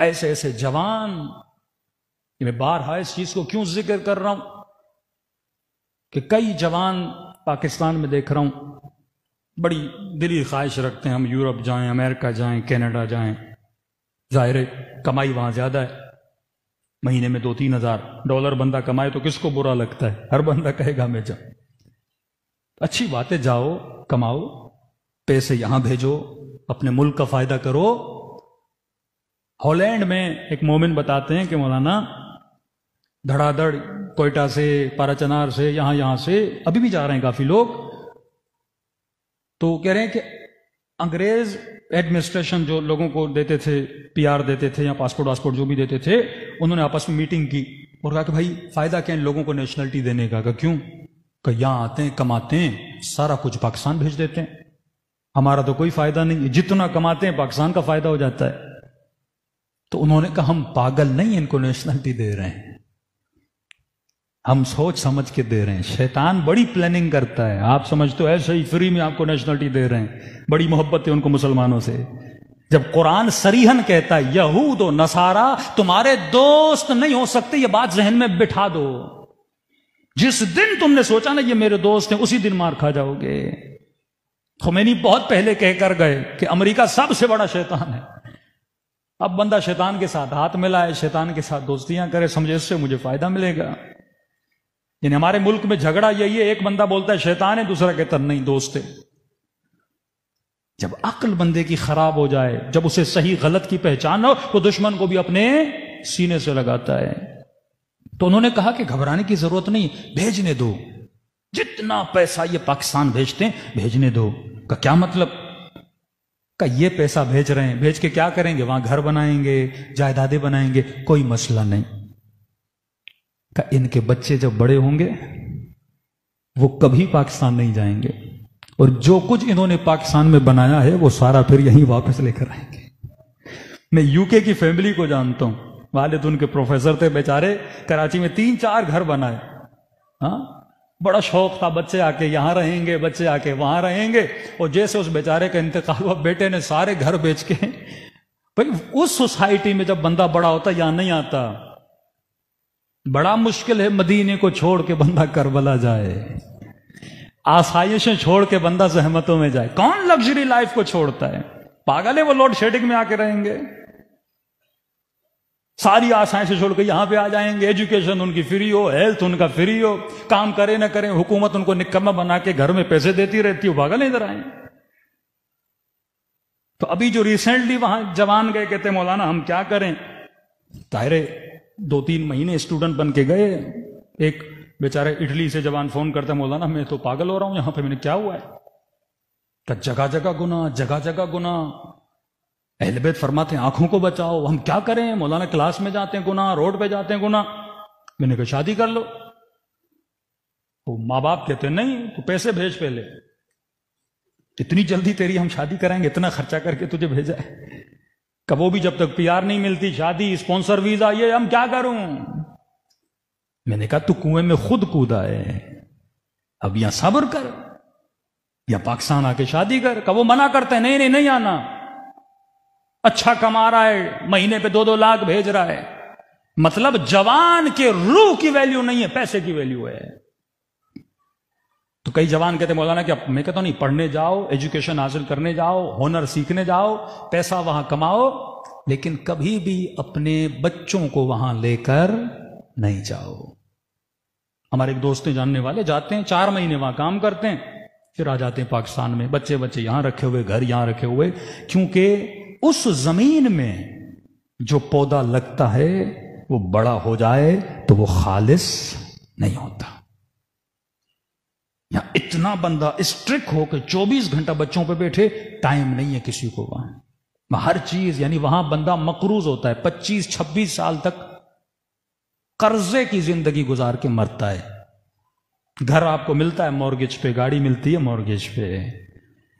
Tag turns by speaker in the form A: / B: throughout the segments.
A: ऐसे ऐसे जवान कि मैं हा इस चीज को क्यों जिक्र कर रहा हूं कि कई जवान पाकिस्तान में देख रहा हूं बड़ी दिली ख्वाहिश रखते हैं हम यूरोप जाएं अमेरिका जाएं कनाडा जाएं जाहिर कमाई वहां ज्यादा है महीने में दो तीन हजार डॉलर बंदा कमाए तो किसको बुरा लगता है हर बंदा कहेगा मैं जाऊं तो अच्छी बातें जाओ कमाओ पैसे यहां भेजो अपने मुल्क का फायदा करो हॉलैंड में एक मोमिन बताते हैं कि मौलाना धड़ाधड़ कोयटा से पाराचनार से यहां यहां से अभी भी जा रहे हैं काफी लोग तो कह रहे हैं कि अंग्रेज एडमिनिस्ट्रेशन जो लोगों को देते थे पीआर देते थे या पासपोर्ट वासपोर्ट जो भी देते थे उन्होंने आपस में मीटिंग की और कहा कि भाई फायदा क्या है लोगों को नेशनलिटी देने का क्यों कि यहां आते हैं कमाते हैं सारा कुछ पाकिस्तान भेज देते हैं हमारा तो कोई फायदा नहीं जितना कमाते हैं पाकिस्तान का फायदा हो जाता है तो उन्होंने कहा हम पागल नहीं इनको नेशनलिटी दे रहे हैं हम सोच समझ के दे रहे हैं शैतान बड़ी प्लानिंग करता है आप समझते हो ऐसे ही फ्री में आपको नेशनलिटी दे रहे हैं बड़ी मोहब्बत है उनको मुसलमानों से जब कुरान सरीहन कहता है यहूद और नसारा तुम्हारे दोस्त नहीं हो सकते ये बात जहन में बिठा दो जिस दिन तुमने सोचा ना ये मेरे दोस्त हैं उसी दिन मार खा जाओगे खुमेनी बहुत पहले कहकर गए कि अमेरिका सबसे बड़ा शैतान है अब बंदा शैतान के साथ हाथ मिलाए शैतान के साथ दोस्तियां करे समझे इससे मुझे फायदा मिलेगा यानी हमारे मुल्क में झगड़ा यही है एक बंदा बोलता है शैतान है दूसरा कहता नहीं दोस्त है जब अक्ल बंदे की खराब हो जाए जब उसे सही गलत की पहचान हो तो दुश्मन को भी अपने सीने से लगाता है तो उन्होंने कहा कि घबराने की जरूरत नहीं भेजने दो जितना पैसा ये पाकिस्तान भेजते हैं भेजने दो का क्या मतलब का ये पैसा भेज रहे हैं भेज के क्या करेंगे वहां घर बनाएंगे जायदादें बनाएंगे कोई मसला नहीं का इनके बच्चे जब बड़े होंगे वो कभी पाकिस्तान नहीं जाएंगे और जो कुछ इन्होंने पाकिस्तान में बनाया है वो सारा फिर यहीं वापस लेकर आएंगे मैं यूके की फैमिली को जानता हूं वालिद उनके प्रोफेसर थे बेचारे कराची में तीन चार घर बनाए हाँ बड़ा शौक था बच्चे आके यहाँ रहेंगे बच्चे आके वहां रहेंगे और जैसे उस बेचारे का इंतकाल हुआ बेटे ने सारे घर बेच के भाई उस सोसाइटी में जब बंदा बड़ा होता यहां नहीं आता बड़ा मुश्किल है मदीने को छोड़ के बंदा करबला जाए आसाइशें छोड़ के बंदा जहमतों में जाए कौन लग्जरी लाइफ को छोड़ता है पागल है वो लोड शेडिंग में आके रहेंगे सारी आशाएं से छोड़कर यहां पे आ जाएंगे एजुकेशन उनकी फ्री हो हेल्थ उनका फ्री हो काम करें ना करें हुकूमत उनको निकम्मा बना के घर में पैसे देती रहती हो भागल इधर आए तो अभी जो रिसेंटली वहां जवान गए कहते मौलाना हम क्या करें ताहरे दो तीन महीने स्टूडेंट बन के गए एक बेचारे इटली से जवान फोन करते मौलाना मैं तो पागल हो रहा हूं यहां पे मैंने क्या हुआ है जगह जगह गुना जगह जगह गुना अहलबेद फरमाते हैं आंखों को बचाओ हम क्या करें मौलाना क्लास में जाते हैं गुना रोड पे जाते हैं गुना मैंने कहा शादी कर लो तो माँ बाप कहते हैं नहीं तो पैसे भेज पहले इतनी जल्दी तेरी हम शादी कराएंगे इतना खर्चा करके तुझे भेजा है कब वो भी जब तक प्यार नहीं मिलती शादी स्पॉन्सर वीजा ये हम क्या करूं मैंने कहा तू कुएं में खुद कूदा है अब यहां सब्र कर या पाकिस्तान आके शादी कर कब वो मना करते हैं नहीं नहीं नहीं आना अच्छा कमा रहा है महीने पे दो दो लाख भेज रहा है मतलब जवान के रूह की वैल्यू नहीं है पैसे की वैल्यू है तो कई जवान कहते मौलाना कि मैं कहता हूं नहीं पढ़ने जाओ एजुकेशन हासिल करने जाओ हुनर सीखने जाओ पैसा वहां कमाओ लेकिन कभी भी अपने बच्चों को वहां लेकर नहीं जाओ हमारे एक दोस्त जानने वाले जाते हैं चार महीने वहां काम करते हैं फिर आ जाते हैं पाकिस्तान में बच्चे बच्चे यहां रखे हुए घर यहां रखे हुए क्योंकि उस जमीन में जो पौधा लगता है वो बड़ा हो जाए तो वो खालिस नहीं होता या इतना बंदा स्ट्रिक होकर 24 घंटा बच्चों पे बैठे टाइम नहीं है किसी को वहां हर चीज यानी वहां बंदा मकरूज होता है 25-26 साल तक कर्जे की जिंदगी गुजार के मरता है घर आपको मिलता है मॉर्गेज पे गाड़ी मिलती है मॉर्गेज पे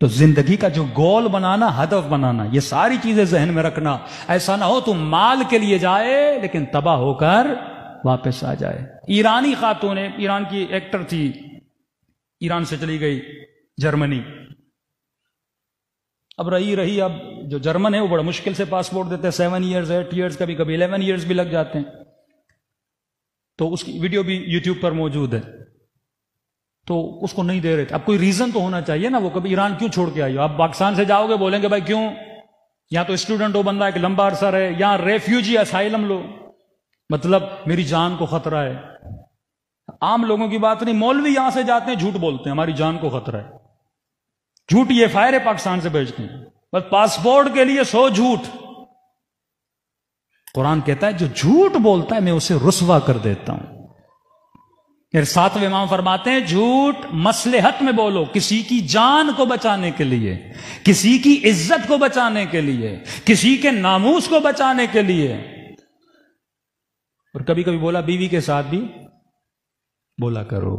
A: तो जिंदगी का जो गोल बनाना हदफ बनाना ये सारी चीजें जहन में रखना ऐसा ना हो तुम माल के लिए जाए लेकिन तबाह होकर वापस आ जाए ईरानी खातून ईरान की एक्टर थी ईरान से चली गई जर्मनी अब रही रही अब जो जर्मन है वो बड़ा मुश्किल से पासपोर्ट देते हैं सेवन ईयर्स एट ईयर्स कभी कभी इलेवन ईयर्स भी लग जाते हैं तो उसकी वीडियो भी यूट्यूब पर मौजूद है तो उसको नहीं दे रहे थे अब कोई रीजन तो होना चाहिए ना वो कभी ईरान क्यों छोड़ के आई हो आप पाकिस्तान से जाओगे बोलेंगे भाई क्यों या तो स्टूडेंट हो बंदा एक लंबा अरसर है या रेफ्यूजी असाइलम लो मतलब मेरी जान को खतरा है आम लोगों की बात नहीं मौलवी यहां से जाते हैं झूठ बोलते हैं हमारी जान को खतरा है झूठ ये फायर है पाकिस्तान से भेजते हैं बस पासपोर्ट के लिए सो झूठ कुरान कहता है जो झूठ बोलता है मैं उसे रुसवा कर देता हूं फिर सातवें इमाम फरमाते हैं झूठ मसलहत में बोलो किसी की जान को बचाने के लिए किसी की इज्जत को बचाने के लिए किसी के नामूस को बचाने के लिए और कभी कभी बोला बीवी के साथ भी बोला करो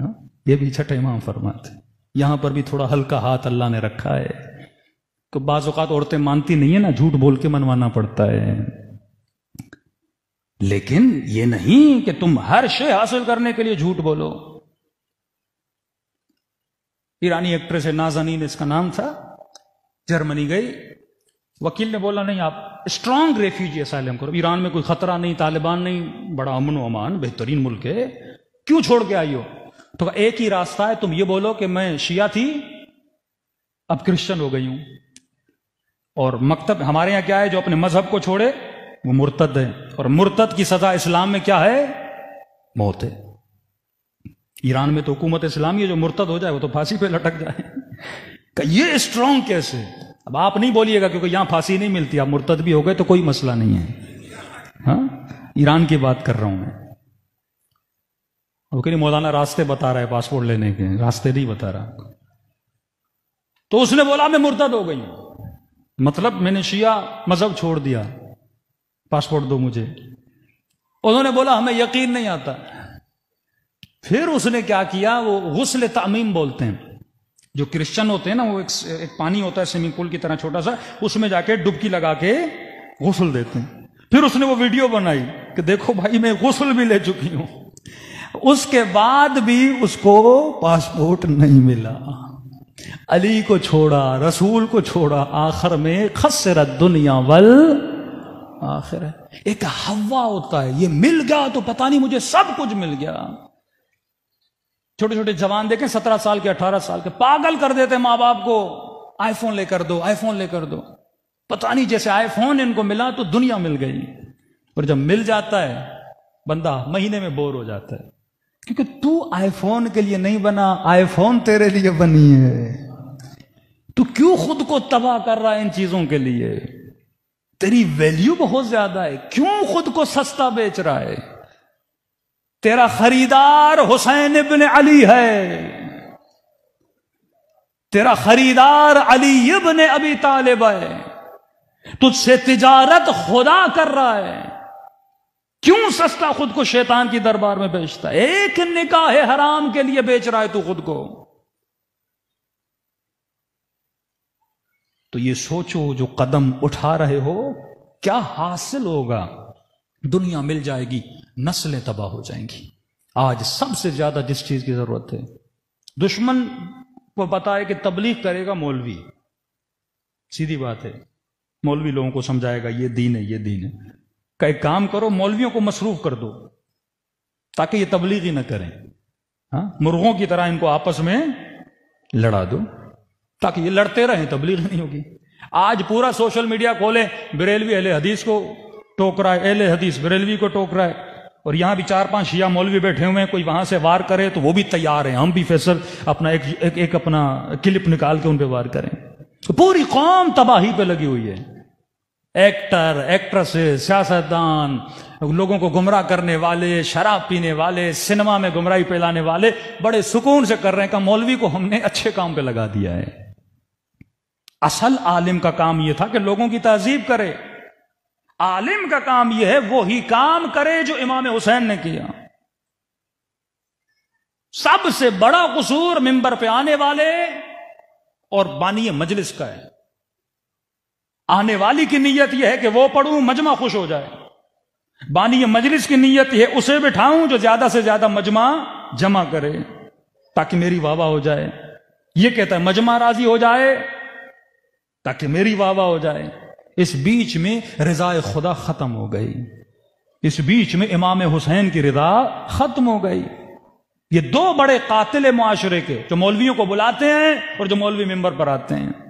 A: हा? ये भी छठे इमाम फरमाते यहां पर भी थोड़ा हल्का हाथ अल्लाह ने रखा है तो बाज़ात औरतें मानती नहीं है ना झूठ बोल के मनवाना पड़ता है लेकिन यह नहीं कि तुम हर शय हासिल करने के लिए झूठ बोलो ईरानी एक्ट्रेस है नाजानीन इसका नाम था जर्मनी गई वकील ने बोला नहीं आप स्ट्रांग रेफ्यूजी असाइलम करो ईरान में कोई खतरा नहीं तालिबान नहीं बड़ा अमन अमान बेहतरीन मुल्क है क्यों छोड़ के आई हो तो एक ही रास्ता है तुम ये बोलो कि मैं शिया थी अब क्रिश्चियन हो गई हूं और मकतब हमारे यहां क्या है जो अपने मजहब को छोड़े वो मुर्तद है और मुर्तद की सजा इस्लाम में क्या है मौत है ईरान में तो हुकूमत इस्लामी है जो मुर्तद हो जाए वो तो फांसी पे लटक जाए ये स्ट्रांग कैसे अब आप नहीं बोलिएगा क्योंकि यहां फांसी नहीं मिलती आप मुर्तद भी हो गए तो कोई मसला नहीं है हाँ? ईरान की बात कर रहा हूं मैं वो मौलाना रास्ते बता रहा है पासपोर्ट लेने के रास्ते नहीं बता रहा तो उसने बोला मैं मुर्तद हो गई मतलब मैंने शिया मजहब छोड़ दिया पासपोर्ट दो मुझे उन्होंने बोला हमें यकीन नहीं आता फिर उसने क्या किया वो गुस्ल तमीम बोलते हैं जो क्रिश्चियन होते हैं ना वो एक, एक पानी होता है स्विमिंग पूल की तरह छोटा सा उसमें जाके डुबकी लगा के गुसल देते हैं फिर उसने वो वीडियो बनाई कि देखो भाई मैं गुसल भी ले चुकी हूं उसके बाद भी उसको पासपोर्ट नहीं मिला अली को छोड़ा रसूल को छोड़ा आखिर में खसरत दुनिया वल आखिर है एक हवा होता है ये मिल गया तो पता नहीं मुझे सब कुछ मिल गया छोटे छोटे जवान देखें सत्रह साल के अठारह साल के पागल कर देते मां बाप को आईफोन लेकर दो आईफोन लेकर दो पता नहीं जैसे आईफोन इनको मिला तो दुनिया मिल गई और जब मिल जाता है बंदा महीने में बोर हो जाता है क्योंकि तू आईफोन के लिए नहीं बना आईफोन तेरे लिए बनी है तू क्यों खुद को तबाह कर रहा है इन चीजों के लिए तेरी वैल्यू बहुत ज्यादा है क्यों खुद को सस्ता बेच रहा है तेरा खरीदार हुसैन इबन अली है तेरा खरीदार अली इबन अभी तालिब है तुझसे तिजारत खुदा कर रहा है क्यों सस्ता खुद को शैतान की दरबार में बेचता है एक निकाह हराम के लिए बेच रहा है तू खुद को तो ये सोचो जो कदम उठा रहे हो क्या हासिल होगा दुनिया मिल जाएगी नस्लें तबाह हो जाएंगी आज सबसे ज्यादा जिस चीज की जरूरत है दुश्मन को बताए कि तबलीग करेगा मौलवी सीधी बात है मौलवी लोगों को समझाएगा ये दीन है ये दीन है का काम करो मौलवियों को मसरूफ कर दो ताकि ये तबलीग ही ना करें हाँ मुर्गों की तरह इनको आपस में लड़ा दो ताकि ये लड़ते रहें तबलीग नहीं होगी आज पूरा सोशल मीडिया खोले बरेलवी अहले हदीस को टोक रहा है अहले हदीस बरेलवी को टोक रहा है और यहां भी चार पांच शिया मौलवी बैठे हुए हैं कोई वहां से वार करे तो वो भी तैयार हैं हम भी फैसल अपना एक, एक, एक अपना क्लिप निकाल के उन पर वार करें तो पूरी कौम तबाही पे लगी हुई है एक्टर एक्ट्रेसेस सियासतदान लोगों को गुमराह करने वाले शराब पीने वाले सिनेमा में गुमराही फैलाने वाले बड़े सुकून से कर रहे हैं का मौलवी को हमने अच्छे काम पे लगा दिया है असल आलिम का काम यह था कि लोगों की तहजीब करे आलिम का काम यह है वो ही काम करे जो इमाम हुसैन ने किया सबसे बड़ा कसूर मिंबर पे आने वाले और बानी मजलिस का है आने वाली की नीयत यह है कि वो पढ़ूं मजमा खुश हो जाए बानी मजलिस की नीयत यह उसे बिठाऊं जो ज्यादा से ज्यादा मजमा जमा करे ताकि मेरी वाह हो जाए यह कहता है मजमा राजी हो जाए ताकि मेरी वाह हो जाए इस बीच में रजाए खुदा खत्म हो गई इस बीच में इमाम हुसैन की रिदा खत्म हो गई ये दो बड़े कातिल माशरे के जो मौलवियों को बुलाते हैं और जो मौलवी मेंबर पर आते हैं